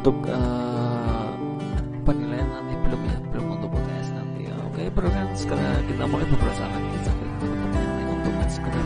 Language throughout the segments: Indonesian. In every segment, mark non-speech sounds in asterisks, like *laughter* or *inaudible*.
untuk uh, penilaian nanti belum ya belum untuk UTS nanti ya. oke perlu kan sekarang kita mulai beberapa lagi sambil kita untuk sekedar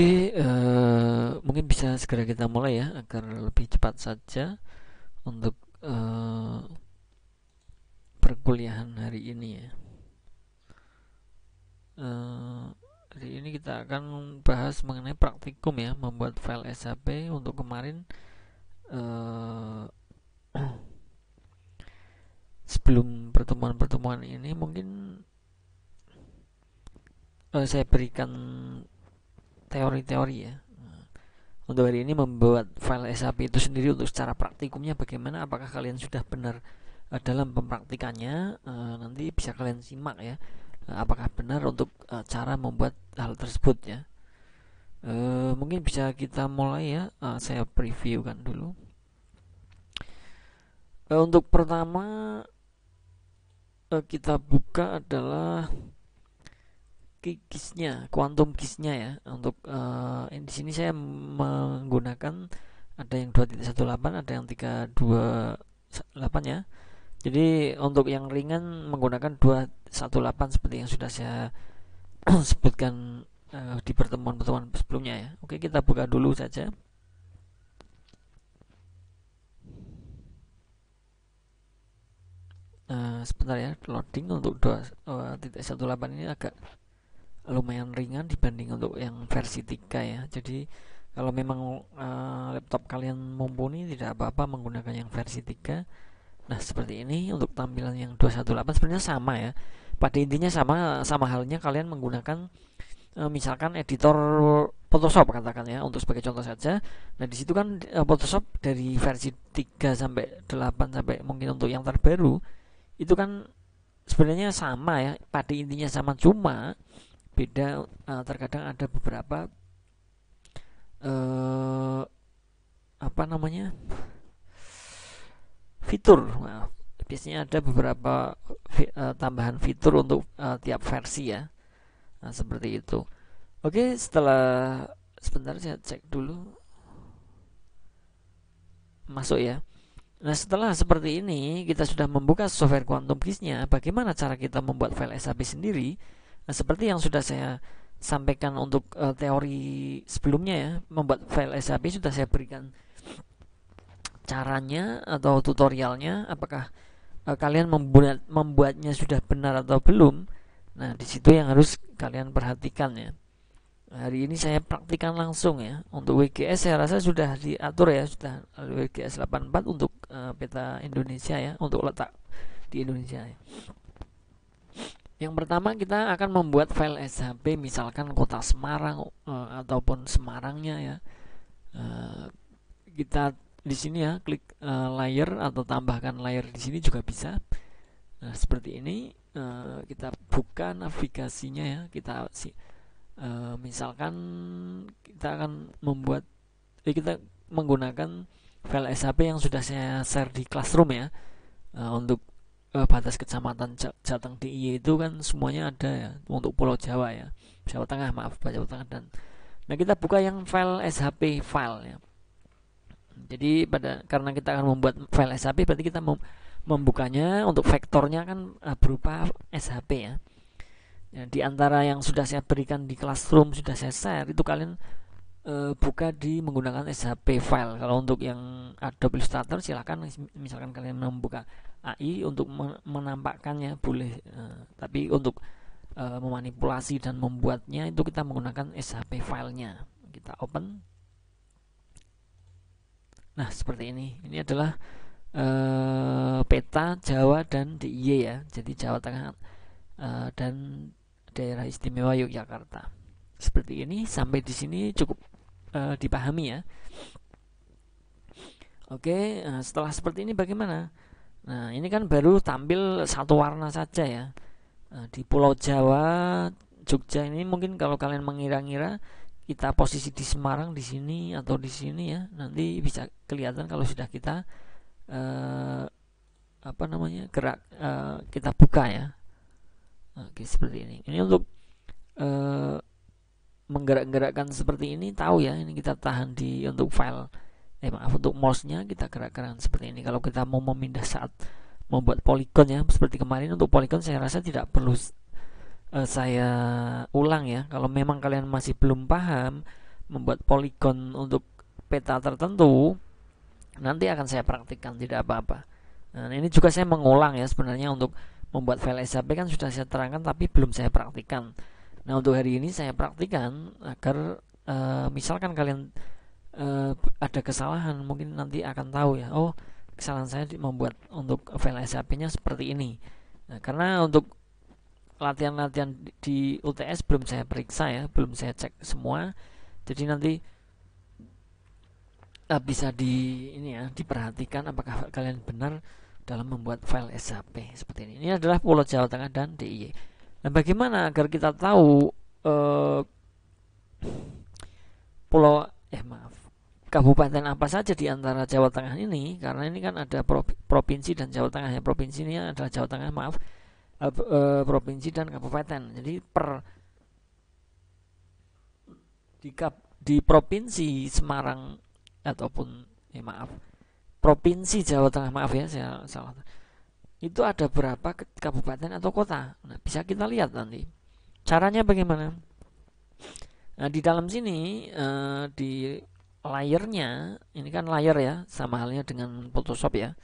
Oke, okay, uh, eh, mungkin bisa segera kita mulai ya agar lebih cepat saja untuk uh, perkuliahan hari ini ya. Uh, hari ini kita akan bahas mengenai praktikum ya, membuat file SAP untuk kemarin uh, *clears throat* sebelum pertemuan-pertemuan ini mungkin uh, saya berikan teori-teori ya nah, untuk hari ini membuat file SAP itu sendiri untuk secara praktikumnya bagaimana apakah kalian sudah benar eh, dalam mempraktikannya eh, nanti bisa kalian simak ya eh, apakah benar untuk cara membuat hal tersebut ya mungkin bisa kita mulai ya saya preview kan dulu untuk pertama kita buka adalah kisnya kuantum kisnya ya untuk uh, di sini saya menggunakan ada yang 2.18 ada yang 328 ya jadi untuk yang ringan menggunakan 218 seperti yang sudah saya *clears throat* sebutkan uh, di pertemuan-pertemuan sebelumnya ya oke kita buka dulu saja uh, sebentar ya loading untuk 2.18 uh, ini agak lumayan ringan dibanding untuk yang versi 3 ya jadi kalau memang uh, laptop kalian mumpuni tidak apa-apa menggunakan yang versi 3 nah seperti ini untuk tampilan yang 218 sebenarnya sama ya pada intinya sama sama halnya kalian menggunakan uh, misalkan editor Photoshop katakan ya untuk sebagai contoh saja nah di situ kan uh, Photoshop dari versi 3 sampai 8 sampai mungkin untuk yang terbaru itu kan sebenarnya sama ya pada intinya sama cuma beda uh, terkadang ada beberapa uh, apa namanya fitur nah, biasanya ada beberapa fi, uh, tambahan fitur untuk uh, tiap versi ya nah, seperti itu oke setelah sebentar saya cek dulu masuk ya Nah setelah seperti ini kita sudah membuka software Quantum keys Bagaimana cara kita membuat file SAP sendiri Nah, seperti yang sudah saya sampaikan untuk uh, teori sebelumnya ya, membuat file SAP sudah saya berikan caranya atau tutorialnya, apakah uh, kalian membuat membuatnya sudah benar atau belum. Nah, di situ yang harus kalian perhatikan ya. Hari ini saya praktikan langsung ya. Untuk WGS saya rasa sudah diatur ya, sudah WGS 84 untuk uh, peta Indonesia ya, untuk letak di Indonesia ya. Yang pertama kita akan membuat file SHB misalkan kota Semarang e, ataupun Semarangnya ya. E, kita di sini ya klik e, layer atau tambahkan layer di sini juga bisa. Nah, seperti ini e, kita buka navigasinya ya. Kita si e, misalkan kita akan membuat eh, kita menggunakan file SHB yang sudah saya share di Classroom ya. untuk eh, batas kecamatan Jateng di itu kan semuanya ada ya untuk Pulau Jawa ya Jawa Tengah maaf Jawa Tengah dan nah kita buka yang file SHP file ya jadi pada karena kita akan membuat file SHP berarti kita mem, membukanya untuk vektornya kan eh, berupa SHP ya ya, di antara yang sudah saya berikan di classroom sudah saya share itu kalian e, buka di menggunakan SHP file kalau untuk yang Adobe Illustrator silahkan misalkan kalian membuka AI untuk menampakkannya boleh eh, tapi untuk eh, memanipulasi dan membuatnya itu kita menggunakan SHP filenya kita open nah seperti ini ini adalah eh, peta Jawa dan DIY ya jadi Jawa Tengah dan daerah istimewa Yogyakarta seperti ini sampai di sini cukup dipahami ya Oke, setelah seperti ini bagaimana? Nah, ini kan baru tampil satu warna saja ya. Nah, di Pulau Jawa, Jogja ini mungkin kalau kalian mengira-ngira kita posisi di Semarang di sini atau di sini ya, nanti bisa kelihatan kalau sudah kita eh, apa namanya gerak eh, kita buka ya. Oke seperti ini. Ini untuk eh, menggerak-gerakkan seperti ini tahu ya. Ini kita tahan di untuk file eh maaf untuk mouse-nya kita gerak gerakan seperti ini kalau kita mau memindah saat membuat poligon ya seperti kemarin untuk poligon saya rasa tidak perlu uh, saya ulang ya kalau memang kalian masih belum paham membuat poligon untuk peta tertentu nanti akan saya praktikkan tidak apa-apa nah ini juga saya mengulang ya sebenarnya untuk membuat file SAP kan sudah saya terangkan tapi belum saya praktikkan nah untuk hari ini saya praktikkan agar uh, misalkan kalian uh, ada kesalahan mungkin nanti akan tahu ya oh kesalahan saya membuat untuk file SAP-nya seperti ini nah, karena untuk latihan-latihan di UTS belum saya periksa ya belum saya cek semua jadi nanti uh, bisa di ini ya diperhatikan apakah kalian benar dalam membuat file SAP seperti ini. Ini adalah Pulau Jawa Tengah dan DIY. Nah, bagaimana agar kita tahu eh, pulau eh maaf kabupaten apa saja di antara Jawa Tengah ini karena ini kan ada provinsi dan Jawa Tengah ya provinsi ini adalah Jawa Tengah maaf eh, eh, provinsi dan kabupaten jadi per di, kap, di provinsi Semarang ataupun ya maaf provinsi Jawa Tengah maaf ya saya salah itu ada berapa kabupaten atau kota nah bisa kita lihat nanti caranya bagaimana Nah, di dalam sini uh, di layernya ini kan layer ya sama halnya dengan Photoshop ya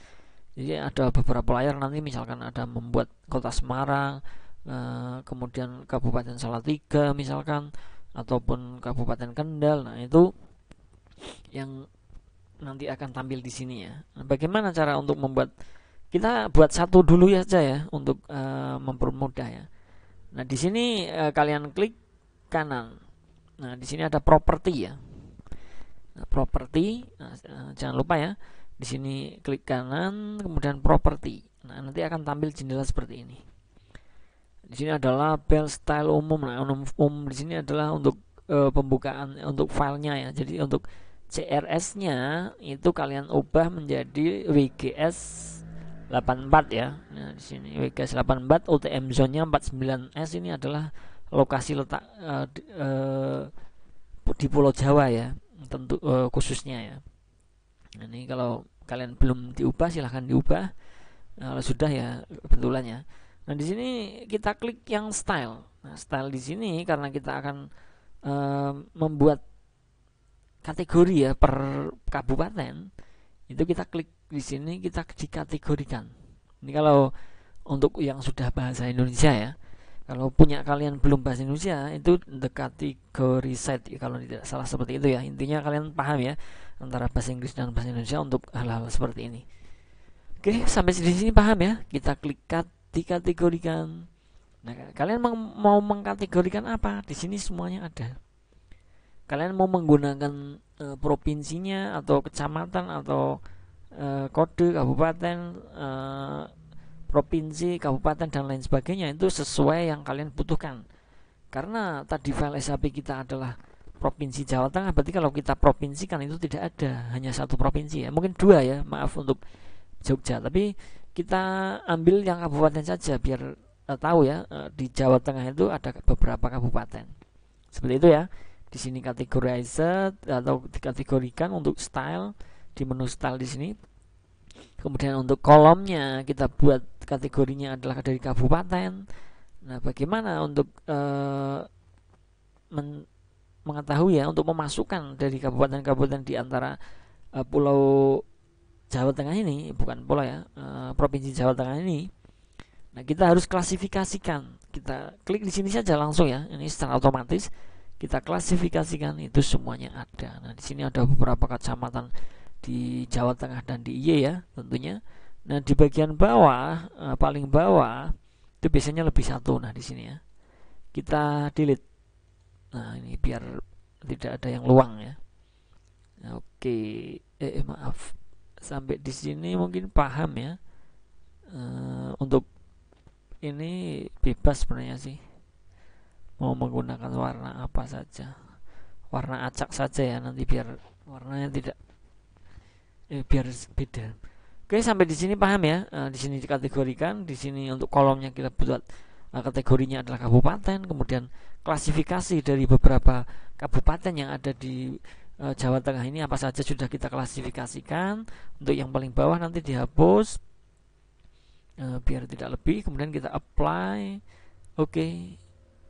jadi ada beberapa layer nanti misalkan ada membuat kota Semarang eh, kemudian Kabupaten Salatiga misalkan ataupun Kabupaten Kendal nah itu yang nanti akan tampil di sini ya nah, bagaimana cara untuk membuat kita buat satu dulu ya aja ya untuk eh, mempermudah ya nah di sini eh, kalian klik kanan nah di sini ada properti ya Property, nah, eh, jangan lupa ya di sini klik kanan kemudian property. nah nanti akan tampil jendela seperti ini di sini adalah label style umum nah umum, umum di sini adalah untuk e, pembukaan untuk filenya ya jadi untuk CRS nya itu kalian ubah menjadi WGS 84 ya nah, di sini WGS 84 UTM zone nya 49S ini adalah lokasi letak e, e, di Pulau Jawa ya tentu uh, khususnya ya ini kalau kalian belum diubah silahkan diubah nah, kalau sudah ya betulannya. nah di sini kita klik yang style nah, style di sini karena kita akan uh, membuat kategori ya per kabupaten itu kita klik di sini kita dikategorikan ini kalau untuk yang sudah bahasa Indonesia ya kalau punya kalian belum bahasa Indonesia itu the kategori set ya, kalau tidak salah seperti itu ya intinya kalian paham ya antara bahasa Inggris dan bahasa Indonesia untuk hal-hal seperti ini oke sampai di sini paham ya kita klik kat dikategorikan nah kalian mau mengkategorikan apa di sini semuanya ada kalian mau menggunakan e, provinsinya atau kecamatan atau e, kode kabupaten e, provinsi, kabupaten dan lain sebagainya itu sesuai yang kalian butuhkan. Karena tadi file SAP kita adalah provinsi Jawa Tengah, berarti kalau kita provinsikan itu tidak ada, hanya satu provinsi ya. Mungkin dua ya, maaf untuk Jogja, tapi kita ambil yang kabupaten saja biar uh, tahu ya uh, di Jawa Tengah itu ada beberapa kabupaten. Seperti itu ya. Di sini kategorized atau dikategorikan untuk style di menu style di sini. Kemudian untuk kolomnya kita buat kategorinya adalah dari kabupaten. Nah, bagaimana untuk e, men mengetahui ya untuk memasukkan dari kabupaten-kabupaten di antara e, pulau Jawa Tengah ini, bukan pulau ya, e, provinsi Jawa Tengah ini. Nah, kita harus klasifikasikan. Kita klik di sini saja langsung ya. Ini secara otomatis kita klasifikasikan itu semuanya ada. Nah, di sini ada beberapa kecamatan di Jawa Tengah dan di IY ya, tentunya. Nah, di bagian bawah, uh, paling bawah itu biasanya lebih satu. Nah, di sini ya. Kita delete. Nah, ini biar tidak ada yang luang ya. Nah, oke, eh, eh maaf. Sampai di sini mungkin paham ya. Uh, untuk ini bebas sebenarnya sih. Mau menggunakan warna apa saja. Warna acak saja ya nanti biar warnanya tidak eh biar beda Oke, sampai di sini paham ya. Uh, di sini dikategorikan, di sini untuk kolomnya kita buat uh, kategorinya adalah kabupaten, kemudian klasifikasi dari beberapa kabupaten yang ada di uh, Jawa Tengah ini apa saja sudah kita klasifikasikan. Untuk yang paling bawah nanti dihapus uh, biar tidak lebih, kemudian kita apply. Oke. Okay.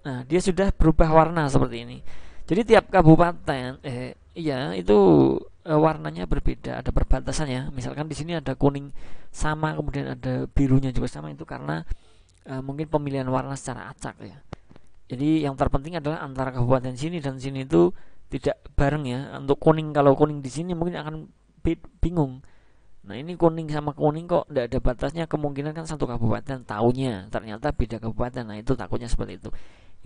Nah, dia sudah berubah warna seperti ini. Jadi tiap kabupaten eh iya itu Eh, warnanya berbeda, ada perbatasan ya. Misalkan di sini ada kuning sama, kemudian ada birunya juga sama itu karena e, mungkin pemilihan warna secara acak ya. Jadi yang terpenting adalah antara kabupaten sini dan sini itu tidak bareng ya. Untuk kuning kalau kuning di sini mungkin akan bingung. Nah ini kuning sama kuning kok tidak ada batasnya kemungkinan kan satu kabupaten tahunya ternyata beda kabupaten. Nah itu takutnya seperti itu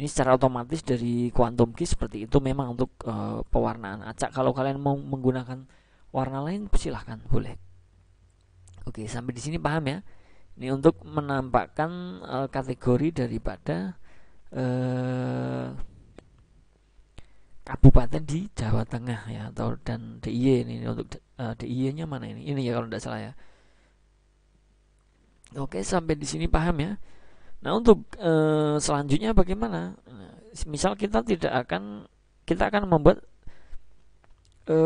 ini secara otomatis dari quantum key seperti itu memang untuk e, pewarnaan acak kalau kalian mau menggunakan warna lain silahkan boleh oke sampai di sini paham ya ini untuk menampakkan e, kategori daripada e, kabupaten di Jawa Tengah ya atau dan DIY ini, ini untuk e, DIY nya mana ini ini ya kalau tidak salah ya oke sampai di sini paham ya Nah untuk e, selanjutnya bagaimana? Nah, misal kita tidak akan kita akan membuat e,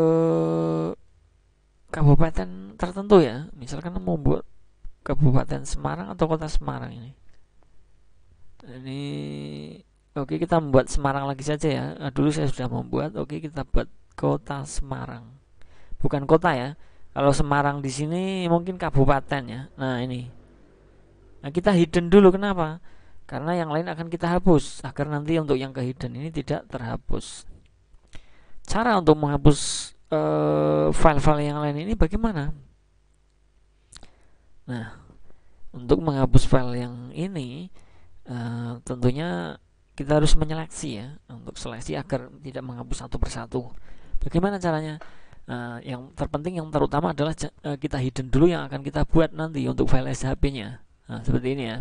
kabupaten tertentu ya, misalkan membuat kabupaten Semarang atau kota Semarang ini. Ini oke okay, kita membuat Semarang lagi saja ya. Nah, dulu saya sudah membuat, oke okay, kita buat kota Semarang, bukan kota ya. Kalau Semarang di sini mungkin kabupaten ya. Nah ini Nah, kita hidden dulu kenapa? Karena yang lain akan kita hapus agar nanti untuk yang ke hidden ini tidak terhapus. Cara untuk menghapus eh, file-file uh, yang lain ini bagaimana? Nah, untuk menghapus file yang ini uh, tentunya kita harus menyeleksi ya untuk seleksi agar tidak menghapus satu persatu. Bagaimana caranya? Uh, yang terpenting yang terutama adalah kita hidden dulu yang akan kita buat nanti untuk file SHP-nya. Nah, seperti ini ya.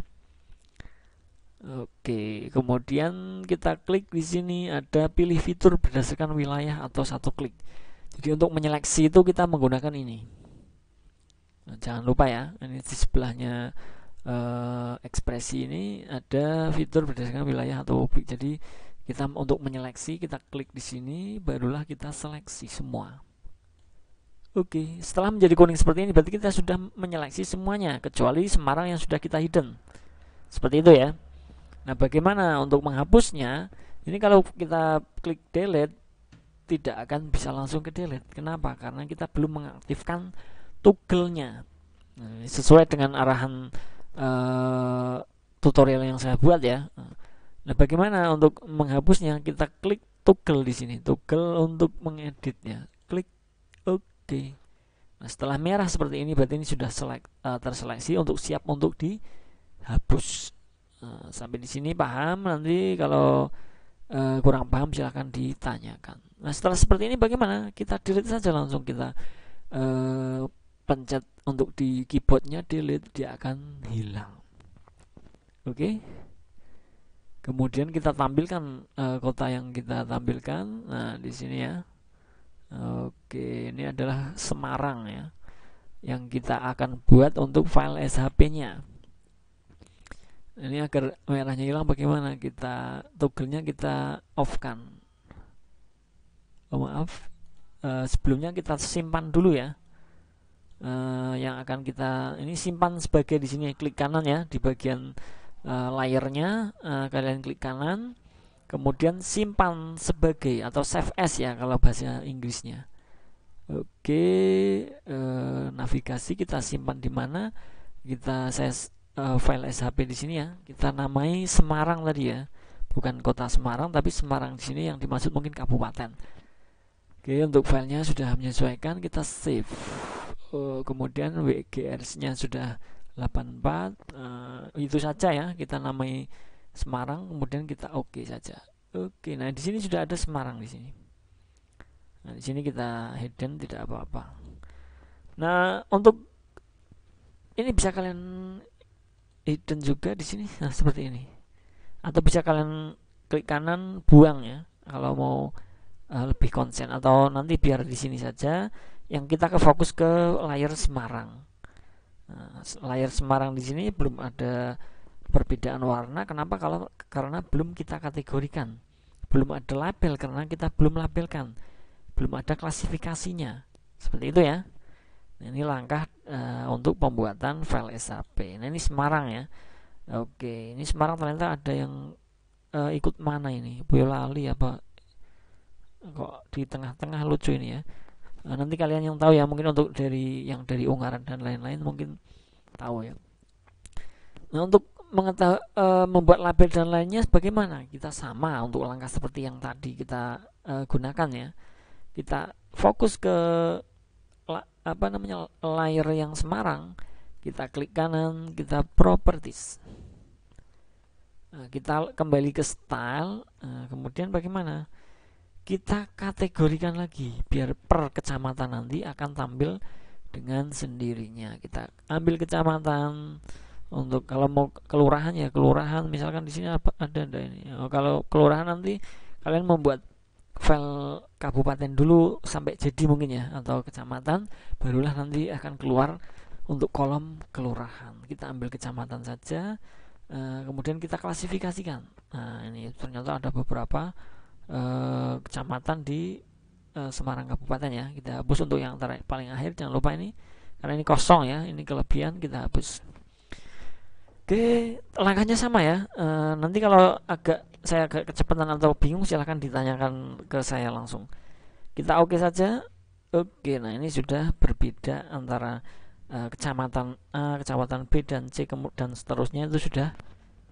Oke, kemudian kita klik di sini ada pilih fitur berdasarkan wilayah atau satu klik. Jadi untuk menyeleksi itu kita menggunakan ini. Nah, jangan lupa ya, ini di sebelahnya eh, ekspresi ini ada fitur berdasarkan wilayah atau klik Jadi kita untuk menyeleksi kita klik di sini, barulah kita seleksi semua. Oke, setelah menjadi kuning seperti ini berarti kita sudah menyeleksi semuanya kecuali Semarang yang sudah kita hidden. Seperti itu ya. Nah, bagaimana untuk menghapusnya? Ini kalau kita klik delete tidak akan bisa langsung ke delete. Kenapa? Karena kita belum mengaktifkan toggle-nya. Nah, sesuai dengan arahan uh, tutorial yang saya buat ya. Nah, bagaimana untuk menghapusnya? Kita klik toggle di sini, toggle untuk mengeditnya Oke, Nah, setelah merah seperti ini berarti ini sudah select, uh, eh, terseleksi untuk siap untuk dihapus. Uh, sampai di sini paham nanti kalau uh, kurang paham silahkan ditanyakan. Nah setelah seperti ini bagaimana? Kita delete saja langsung kita uh, pencet untuk di keyboardnya delete dia akan hilang. Oke. Okay? Kemudian kita tampilkan uh, kota yang kita tampilkan. Nah di sini ya. Oke, ini adalah Semarang ya. Yang kita akan buat untuk file SHP-nya. Ini agar merahnya hilang bagaimana? Kita toggle-nya kita off kan. Oh, maaf. E, sebelumnya kita simpan dulu ya. E, yang akan kita ini simpan sebagai di sini klik kanan ya di bagian e, layernya e, kalian klik kanan kemudian simpan sebagai atau save as ya kalau bahasa Inggrisnya oke eh, navigasi kita simpan di mana kita saya eh, file SHP di sini ya kita namai Semarang tadi ya bukan kota Semarang tapi Semarang di sini yang dimaksud mungkin kabupaten oke untuk filenya sudah menyesuaikan kita save eh, kemudian wgrs nya sudah 84 eh, itu saja ya kita namai Semarang kemudian kita oke okay saja oke okay, nah di sini sudah ada Semarang di sini nah di sini kita hidden tidak apa-apa nah untuk ini bisa kalian hidden juga di sini nah seperti ini atau bisa kalian klik kanan buang ya kalau mau uh, lebih konsen atau nanti biar di sini saja yang kita ke fokus ke layar Semarang. Nah, layar Semarang di sini belum ada perbedaan warna kenapa kalau karena belum kita kategorikan belum ada label karena kita belum labelkan belum ada klasifikasinya seperti itu ya nah, ini langkah e, untuk pembuatan file SAP nah, ini Semarang ya oke ini Semarang ternyata ada yang e, ikut mana ini Boyolali apa kok di tengah-tengah lucu ini ya e, nanti kalian yang tahu ya mungkin untuk dari yang dari Ungaran dan lain-lain mungkin tahu ya nah untuk mengetah, uh, eh, membuat label dan lainnya bagaimana kita sama untuk langkah seperti yang tadi kita uh, gunakan ya kita fokus ke la, apa namanya layer yang Semarang kita klik kanan kita properties nah, kita kembali ke style nah, kemudian bagaimana kita kategorikan lagi biar per kecamatan nanti akan tampil dengan sendirinya kita ambil kecamatan untuk kalau mau kelurahan ya kelurahan misalkan di sini apa ada ada ini oh, kalau kelurahan nanti kalian membuat file kabupaten dulu sampai jadi mungkin ya atau kecamatan barulah nanti akan keluar untuk kolom kelurahan kita ambil kecamatan saja e, kemudian kita klasifikasikan nah ini ternyata ada beberapa e, kecamatan di e, Semarang Kabupaten ya kita hapus untuk yang paling akhir jangan lupa ini karena ini kosong ya ini kelebihan kita hapus Oke, langkahnya sama ya. E, nanti kalau agak saya agak kecepatan atau bingung silahkan ditanyakan ke saya langsung. Kita oke okay saja. Oke, nah ini sudah berbeda antara e, kecamatan A, kecamatan B dan C dan seterusnya itu sudah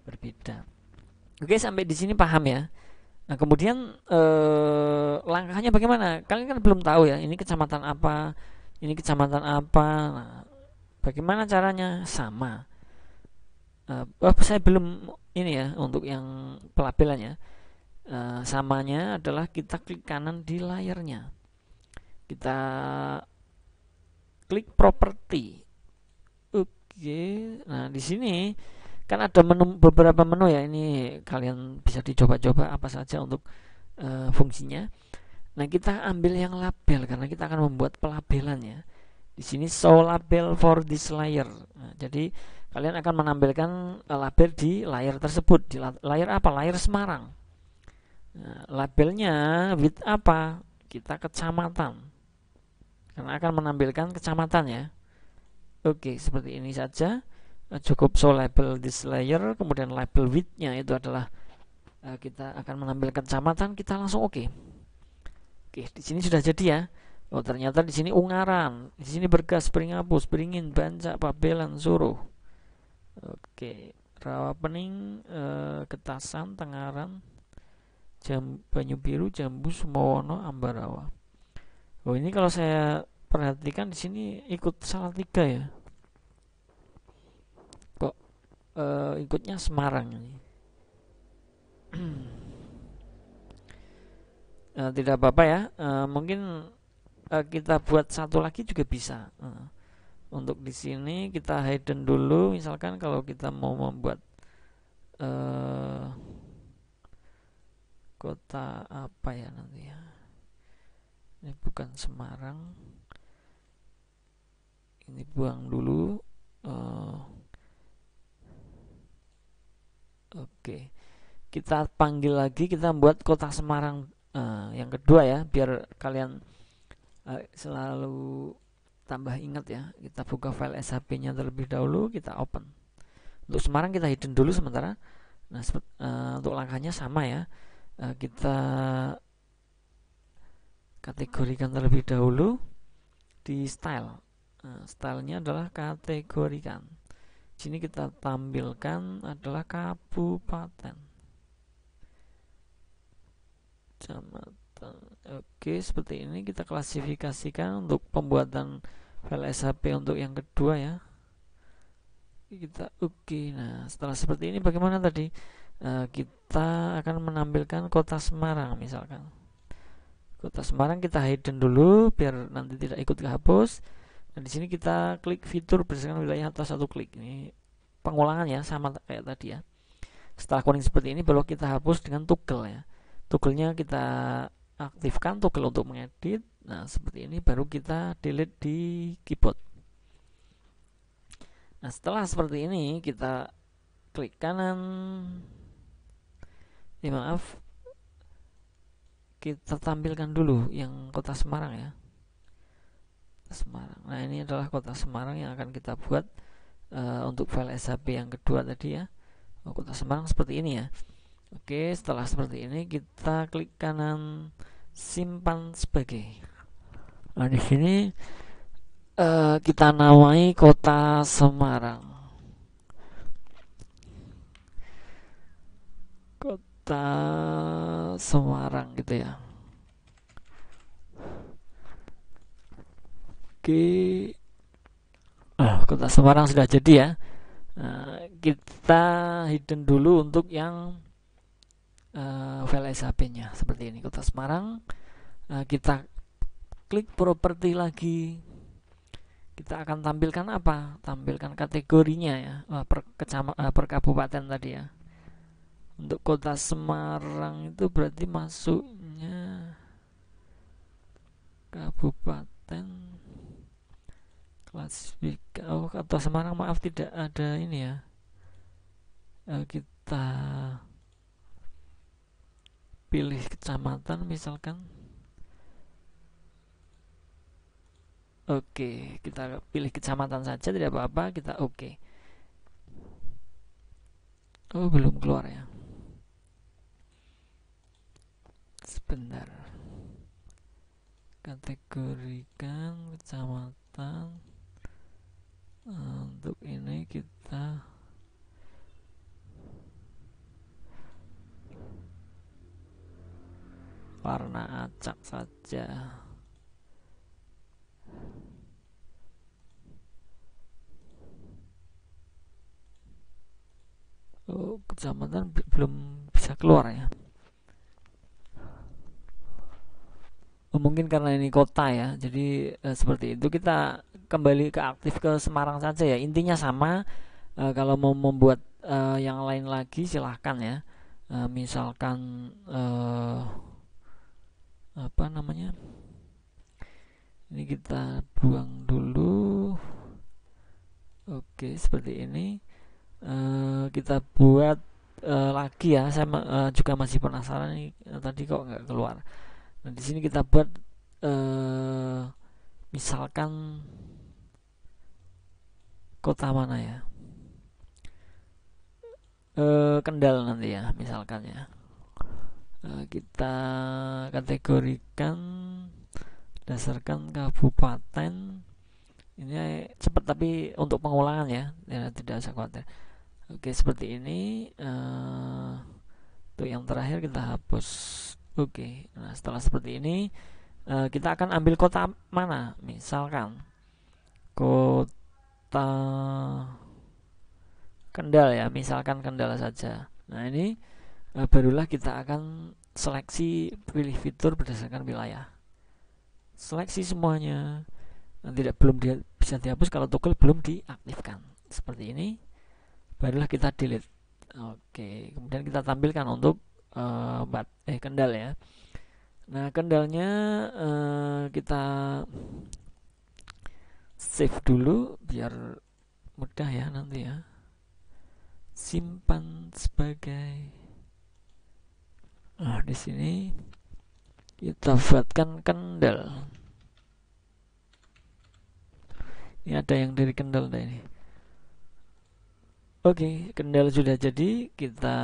berbeda. Oke, sampai di sini paham ya. Nah, kemudian e, langkahnya bagaimana? Kalian kan belum tahu ya, ini kecamatan apa, ini kecamatan apa. Nah, bagaimana caranya? Sama uh, saya belum ini ya untuk yang pelabelannya uh, samanya adalah kita klik kanan di layarnya kita klik property oke nah di sini kan ada menu beberapa menu ya ini kalian bisa dicoba-coba apa saja untuk uh, fungsinya nah kita ambil yang label karena kita akan membuat pelabelannya di sini show label for this layer nah, jadi kalian akan menampilkan eh, label di layar tersebut di layar apa layar Semarang nah, labelnya with apa kita kecamatan karena akan menampilkan kecamatan ya oke seperti ini saja eh, cukup so label this layer kemudian label widthnya itu adalah eh, kita akan menampilkan kecamatan kita langsung oke oke di sini sudah jadi ya Oh ternyata di sini Ungaran, di sini Bergas, Beringapus, Beringin, Banca, Pabelan, Suruh. Oke, rawa pening, e, ketasan, Tengaran, Jam, Banyu Biru, Jambu, Sumowono, Ambarawa. Oh ini kalau saya perhatikan di sini ikut salah tiga ya. Kok e, ikutnya Semarang ini? e, tidak apa-apa ya. E, mungkin e, kita buat satu lagi juga bisa. E untuk di sini kita hidden dulu misalkan kalau kita mau membuat eh, kota apa ya nanti ya ini bukan Semarang ini buang dulu uh, oke okay. kita panggil lagi kita buat kota Semarang uh, yang kedua ya biar kalian uh, selalu tambah ingat ya kita buka file SHP nya terlebih dahulu kita open untuk Semarang kita hidden dulu sementara nah sepet, uh, eh, untuk langkahnya sama ya uh, kita kategorikan terlebih dahulu di style eh, Style-nya adalah kategorikan sini kita tampilkan adalah kabupaten oke seperti ini kita klasifikasikan untuk pembuatan file SHP untuk yang kedua ya kita oke okay. nah setelah seperti ini bagaimana tadi e, kita akan menampilkan kota Semarang misalkan kota Semarang kita hidden dulu biar nanti tidak ikut kehapus dan nah, di sini kita klik fitur berdasarkan wilayah atau satu klik ini pengulangan ya sama kayak tadi ya setelah kuning seperti ini baru kita hapus dengan toggle ya tukelnya kita aktifkan toggle untuk mengedit Nah, seperti ini baru kita delete di keyboard. Nah, setelah seperti ini kita klik kanan. Ya maaf. Kita tampilkan dulu yang Kota Semarang ya. Semarang. Nah, ini adalah Kota Semarang yang akan kita buat uh, untuk file SHP yang kedua tadi ya. Oh, Kota Semarang seperti ini ya. Oke, setelah seperti ini kita klik kanan simpan sebagai. Nah, di sini uh, kita namai kota Semarang. Kota Semarang gitu ya. Oke. Ah, kota Semarang sudah jadi ya. Uh, kita hidden dulu untuk yang uh, eh, file SAP-nya seperti ini kota Semarang. Uh, kita klik properti lagi kita akan tampilkan apa tampilkan kategorinya ya eh, per, kecama, eh, per kabupaten tadi ya untuk kota Semarang itu berarti masuknya kabupaten klasifikasi oh kota Semarang maaf tidak ada ini ya eh, kita pilih kecamatan misalkan Oke, kita pilih kecamatan saja tidak apa-apa, kita oke. Oh, belum keluar ya. Sebentar. Kategorikan kecamatan untuk ini kita warna acak saja Ramadan belum bisa keluar ya oh, mungkin karena ini kota ya jadi e, seperti itu kita kembali ke aktif ke Semarang saja ya intinya sama e, kalau mau membuat e, yang lain lagi silahkan ya e, misalkan e, apa namanya ini kita buang dulu oke seperti ini e, kita buat uh, lagi ya saya uh, juga masih penasaran nih uh, tadi kok nggak keluar nah di sini kita buat uh, misalkan kota mana ya uh, Kendal nanti ya misalkan ya uh, kita kategorikan dasarkan kabupaten ini cepat tapi untuk pengulangan ya, ya tidak usah khawatir oke seperti ini uh, untuk yang terakhir kita hapus oke nah setelah seperti ini uh, kita akan ambil kota mana misalkan kota kendal ya misalkan Kendal saja nah ini uh, barulah kita akan seleksi pilih fitur berdasarkan wilayah seleksi semuanya tidak belum dia, bisa dihapus kalau toggle belum diaktifkan seperti ini barulah kita delete oke kemudian kita tampilkan untuk uh, bat eh kendal ya nah kendalnya uh, kita save dulu biar mudah ya nanti ya simpan sebagai nah di sini kita buatkan kendal ini ada yang dari kendal ini Oke, Kendal sudah jadi, kita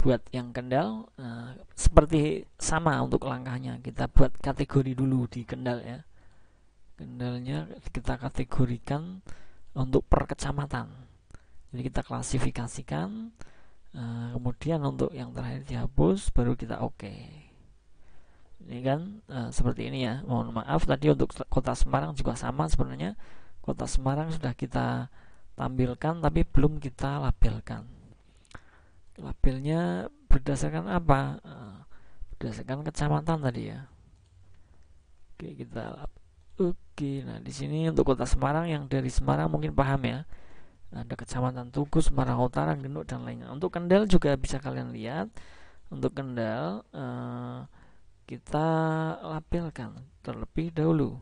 buat yang Kendal. Nah, seperti sama untuk langkahnya, kita buat kategori dulu di Kendal ya. Kendalnya kita kategorikan untuk per kecamatan. Jadi kita klasifikasikan, nah, kemudian untuk yang terakhir dihapus, baru kita oke. Okay. Ini kan nah, seperti ini ya. Mohon maaf tadi untuk kota Semarang juga sama sebenarnya kota Semarang sudah kita tampilkan tapi belum kita labelkan labelnya berdasarkan apa eh, berdasarkan kecamatan tadi ya oke kita lab oke nah di sini untuk kota Semarang yang dari Semarang mungkin paham ya nah, ada kecamatan Tugu Semarang Utara Genuk dan lainnya untuk Kendal juga bisa kalian lihat untuk Kendal eh, kita labelkan terlebih dahulu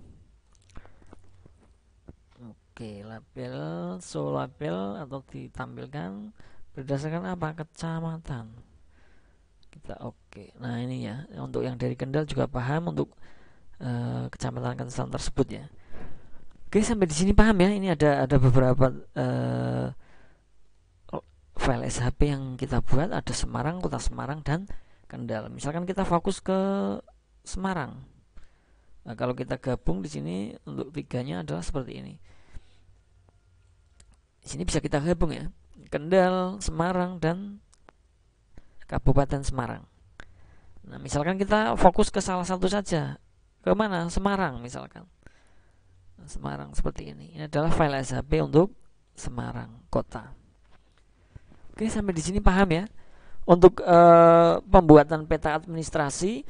Oke, label so label atau ditampilkan berdasarkan apa? Kecamatan. Kita oke. Okay. Nah, ini ya. Untuk yang dari Kendal juga paham untuk uh, kecamatan-kecamatan tersebut ya. Oke, sampai di sini paham ya. Ini ada ada beberapa uh, file SHP yang kita buat ada Semarang, Kota Semarang dan Kendal. Misalkan kita fokus ke Semarang. Nah, kalau kita gabung di sini untuk tiganya adalah seperti ini di sini bisa kita gabung ya Kendal, Semarang dan Kabupaten Semarang. Nah, misalkan kita fokus ke salah satu saja. kemana? Semarang misalkan. Nah, Semarang seperti ini. Ini adalah file SHP untuk Semarang kota. Oke, sampai di sini paham ya. Untuk e, pembuatan peta administrasi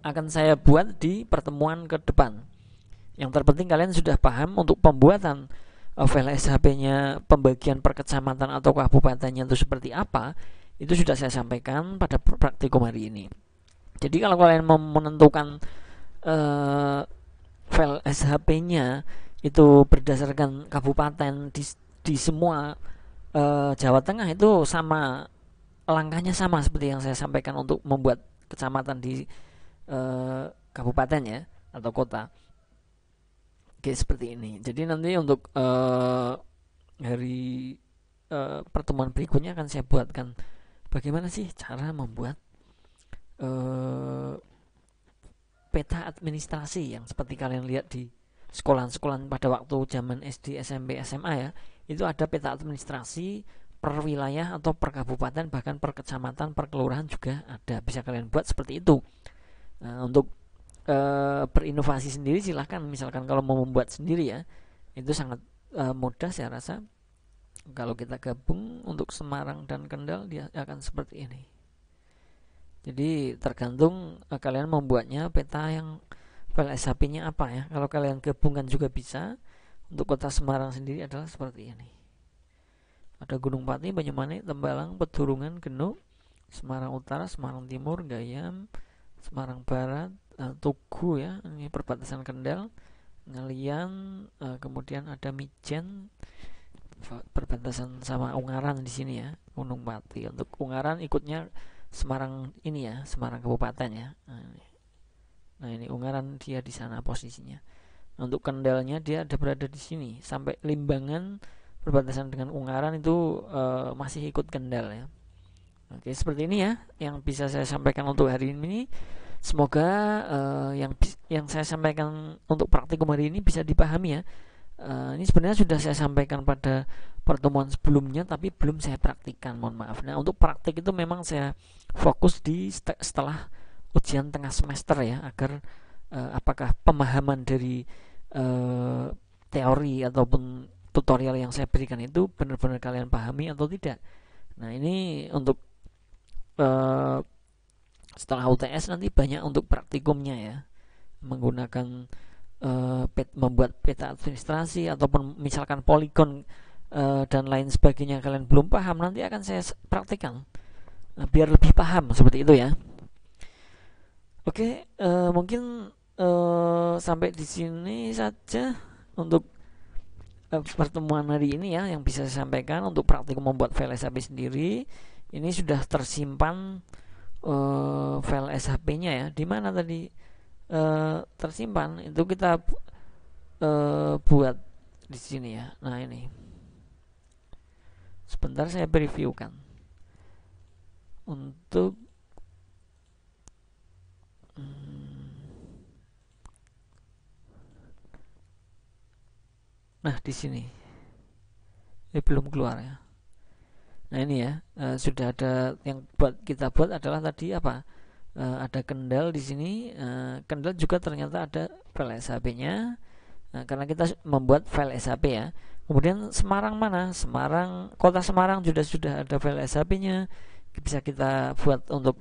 akan saya buat di pertemuan ke depan. Yang terpenting kalian sudah paham untuk pembuatan file eh, SHP-nya pembagian per kecamatan atau kabupatennya itu seperti apa, itu sudah saya sampaikan pada praktikum hari ini. Jadi kalau kalian mau menentukan uh, eh, file SHP-nya itu berdasarkan kabupaten di, di semua uh, Jawa Tengah itu sama langkahnya sama seperti yang saya sampaikan untuk membuat kecamatan di uh, kabupaten ya, atau kota kayak seperti ini jadi nanti untuk uh, hari uh, pertemuan berikutnya akan saya buatkan bagaimana sih cara membuat uh, peta administrasi yang seperti kalian lihat di sekolah-sekolah pada waktu zaman SD, SMP, SMA ya itu ada peta administrasi per wilayah atau per kabupaten bahkan per kecamatan per kelurahan juga ada bisa kalian buat seperti itu nah, untuk Perinovasi eh, berinovasi sendiri silahkan misalkan kalau mau membuat sendiri ya itu sangat e, mudah saya rasa kalau kita gabung untuk Semarang dan Kendal dia akan seperti ini jadi tergantung e, kalian membuatnya peta yang file SHP-nya apa ya kalau kalian gabungkan juga bisa untuk kota Semarang sendiri adalah seperti ini ada Gunung Pati, Banyumanik, Tembalang, peturungan, Genuk, Semarang Utara, Semarang Timur, Gayam, Semarang Barat, uh, Tugu ya ini perbatasan Kendal Ngalian uh, eh, kemudian ada Mijen perbatasan sama Ungaran di sini ya Gunung Pati untuk Ungaran ikutnya Semarang ini ya Semarang Kabupaten ya nah ini, nah, ini Ungaran dia di sana posisinya untuk kendalnya dia ada berada di sini sampai Limbangan perbatasan dengan Ungaran itu uh, masih ikut kendal ya oke seperti ini ya yang bisa saya sampaikan untuk hari ini Semoga uh, yang yang saya sampaikan untuk praktikum hari ini bisa dipahami ya. Uh, ini sebenarnya sudah saya sampaikan pada pertemuan sebelumnya tapi belum saya praktikkan, mohon maaf. Nah, untuk praktik itu memang saya fokus di setelah ujian tengah semester ya agar uh, apakah pemahaman dari uh, teori ataupun tutorial yang saya berikan itu benar-benar kalian pahami atau tidak. Nah, ini untuk uh, setelah UTS nanti banyak untuk praktikumnya ya menggunakan uh, pet, membuat peta administrasi ataupun misalkan poligon uh, eh, dan lain sebagainya kalian belum paham nanti akan saya praktikan nah, biar lebih paham seperti itu ya oke okay, eh, mungkin uh, sampai di sini saja untuk uh, pertemuan hari ini ya yang bisa saya sampaikan untuk praktikum membuat file SAP sendiri ini sudah tersimpan uh, file SHP-nya ya, di mana tadi uh, tersimpan itu kita uh, buat di sini ya. Nah ini, sebentar saya previewkan untuk hmm. nah di sini ini belum keluar ya Nah ini ya uh, sudah ada yang buat kita buat adalah tadi apa uh, ada kendal di sini uh, kendal juga ternyata ada file sap nya nah, karena kita membuat file SAP ya. Kemudian Semarang mana? Semarang kota Semarang sudah sudah ada file sap nya bisa kita buat untuk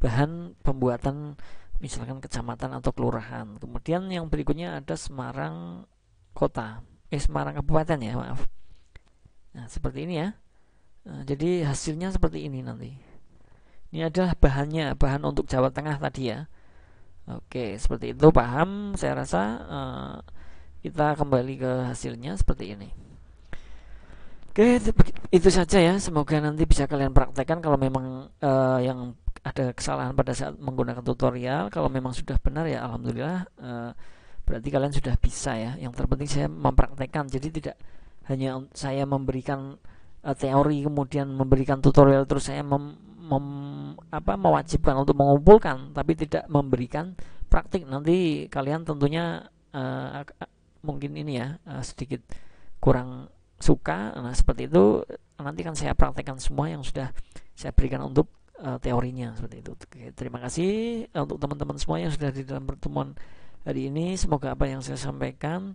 bahan pembuatan misalkan kecamatan atau kelurahan. Kemudian yang berikutnya ada Semarang kota, eh Semarang kabupaten ya maaf. Nah seperti ini ya Nah, jadi hasilnya seperti ini nanti. Ini adalah bahannya, bahan untuk Jawa Tengah tadi ya. Oke, seperti itu paham. Saya rasa uh, kita kembali ke hasilnya seperti ini. Oke, itu, itu saja ya. Semoga nanti bisa kalian praktekkan kalau memang uh, yang ada kesalahan pada saat menggunakan tutorial. Kalau memang sudah benar ya, alhamdulillah. Uh, berarti kalian sudah bisa ya. Yang terpenting saya mempraktekkan. Jadi tidak hanya saya memberikan Eh, teori kemudian memberikan tutorial terus saya mem, mem, apa, mewajibkan untuk mengumpulkan tapi tidak memberikan praktik nanti kalian tentunya uh, mungkin ini ya uh, sedikit kurang suka nah seperti itu nanti kan saya praktekkan semua yang sudah saya berikan untuk uh, teorinya seperti itu. Oke, terima kasih untuk teman-teman semua yang sudah di dalam pertemuan hari ini. Semoga apa yang saya sampaikan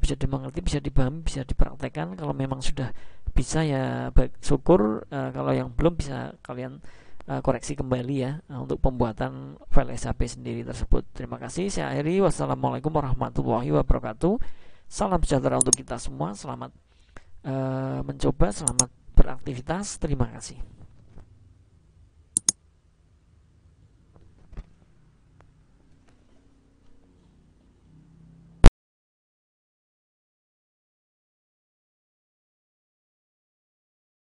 bisa dimengerti, bisa dipahami, bisa dipraktekkan. Kalau memang sudah bisa ya baik syukur uh, kalau yang belum bisa kalian uh, koreksi kembali ya eh, untuk pembuatan file SAP sendiri tersebut. Terima kasih. Saya akhiri. Wassalamualaikum warahmatullahi wabarakatuh. Salam sejahtera untuk kita semua. Selamat uh, mencoba, selamat beraktivitas. Terima kasih.